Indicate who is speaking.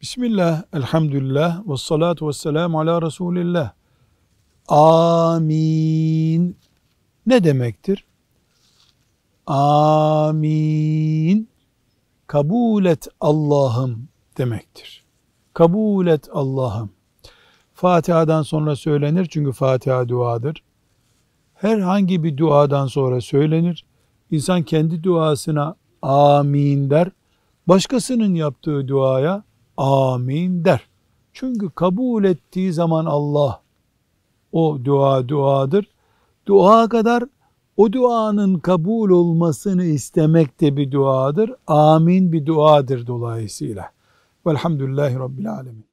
Speaker 1: Bismillah, elhamdülillah, ve salatu ve selamu ala Resulillah. Amin. Ne demektir? Amin. Kabul et Allah'ım demektir. Kabul et Allah'ım. Fatiha'dan sonra söylenir çünkü Fatiha duadır. Herhangi bir duadan sonra söylenir. İnsan kendi duasına amin der. Başkasının yaptığı duaya amin der. Çünkü kabul ettiği zaman Allah o dua duadır. Dua kadar o duanın kabul olmasını istemek de bir duadır. Amin bir duadır dolayısıyla. Velhamdülillahi Rabbil Alemin.